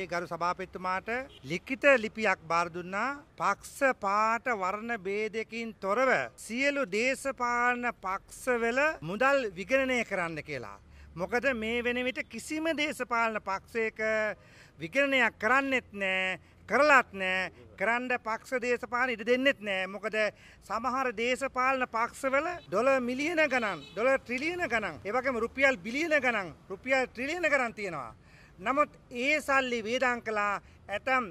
ඒ ගරු සභාපතිතුමාට ලිඛිත ලිපියක් බාර දුන්නා පක්ෂ පාට වර්ණ ભેදකින් තොරව සියලු දේශපාලන පක්ෂවල මුදල් විගණනය කරන්න කියලා. මොකද මේ වෙන විට කිසිම දේශපාලන පක්ෂයක විගණනයක් කරන්නෙත් නෑ කරලත් නෑ කරන්න පක්ෂ දේශපාලන ඉඩ දෙන්නෙත් නෑ මොකද සමහර දේශපාලන පක්ෂවල ඩොල මිලියන ගණන් ඩොල ට්‍රිලියන ගණන් ඒ වගේම රුපියල් බිලියන ගණන් රුපියල් ට්‍රිලියන ගණන් තියෙනවා නමුත් ඒ සල්ලි වේදන් කළා ඇතම්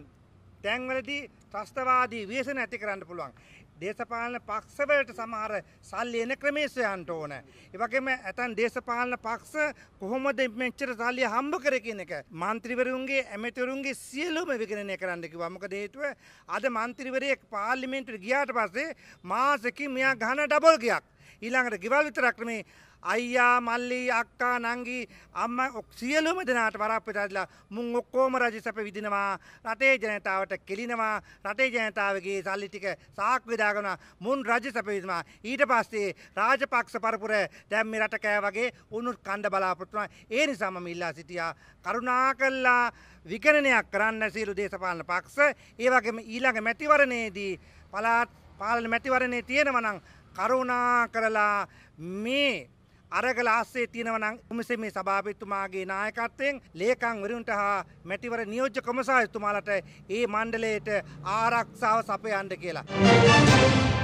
තැන්වලදී ත්‍රස්තවාදී වේසන ඇති කරන්න පුළුවන්. දේශපාලන පක්ෂවලට සමහර සල්ලි එන ක්‍රමේ සොයන්න ඕන. ඒ වගේම ඇතන් දේශපාලන පක්ෂ කොහොමද මෙච්චර සල්ලි හම්බ කරේ කියන එක മന്ത്രിවරුන්ගේ ඇමතිවරුන්ගේ සියලුම විගණනය කරන්න කිව්වා. මොකද හේතුව අද മന്ത്രിවරයෙක් පාර්ලිමේන්තුවට ගියාට පස්සේ මාසෙකින් මෙයා ගන්න ඩබල් ගයක්. ඊළඟට ගෙවල් විතරක් නෙමේ අයියා මල්ලි අක්කා නංගි අම්මා සියලුම දෙනාට වරාප්පුවලා මුන් ඔක්කොම රජ සැප විඳිනවා රටේ ජනතාවට කෙලිනවා රටේ ජනතාවගේ සල්ලි ටික සාක්කුවේ දාගෙන මුන් රජ සැප විඳිනවා ඊට පස්සේ රාජපක්ෂ පරපුර දැන් මේ රට කෑ වගේ උනුත් කණ්ඩ බලාපොරොත්තු වෙනවා ඒ නිසා මම ඉල්ලා සිටියා කරුණාකරලා විගණනයක් කරන්න සියලු දේශපාලන පක්ෂ ඒ වගේම ඊළඟ මැතිවරණයේදී පළාත් පාලන මැතිවරණේ තියෙනවනම් කරුණා කරලා මේ අරගල ආස්සේ තියෙනවනම් උමසේ මේ සභාපතිතුමාගේ නායකත්වයෙන් ලේකම්වරුන්ට හා මැතිවර නියෝජ්‍ය කොමසාරිතුමාලට ඒ මණ්ඩලයට ආරක්ෂාව සපයන්න කියලා.